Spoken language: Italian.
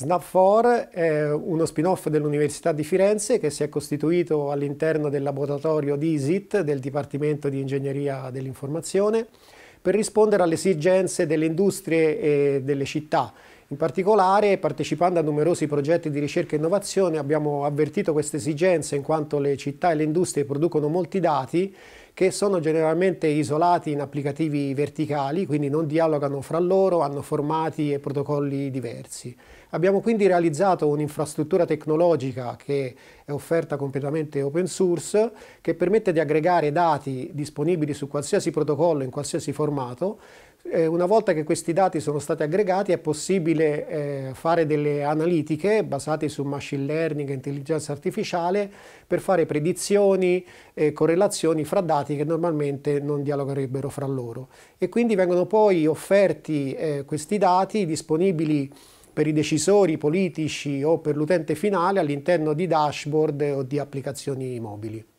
SNAP4 è uno spin-off dell'Università di Firenze che si è costituito all'interno del laboratorio DISIT del Dipartimento di Ingegneria dell'Informazione per rispondere alle esigenze delle industrie e delle città. In particolare, partecipando a numerosi progetti di ricerca e innovazione, abbiamo avvertito queste esigenze in quanto le città e le industrie producono molti dati che sono generalmente isolati in applicativi verticali, quindi non dialogano fra loro, hanno formati e protocolli diversi. Abbiamo quindi realizzato un'infrastruttura tecnologica che è offerta completamente open source, che permette di aggregare dati disponibili su qualsiasi protocollo, in qualsiasi formato, eh, una volta che questi dati sono stati aggregati è possibile eh, fare delle analitiche basate su machine learning e intelligenza artificiale per fare predizioni e correlazioni fra dati stati che normalmente non dialogherebbero fra loro e quindi vengono poi offerti eh, questi dati disponibili per i decisori politici o per l'utente finale all'interno di dashboard o di applicazioni mobili.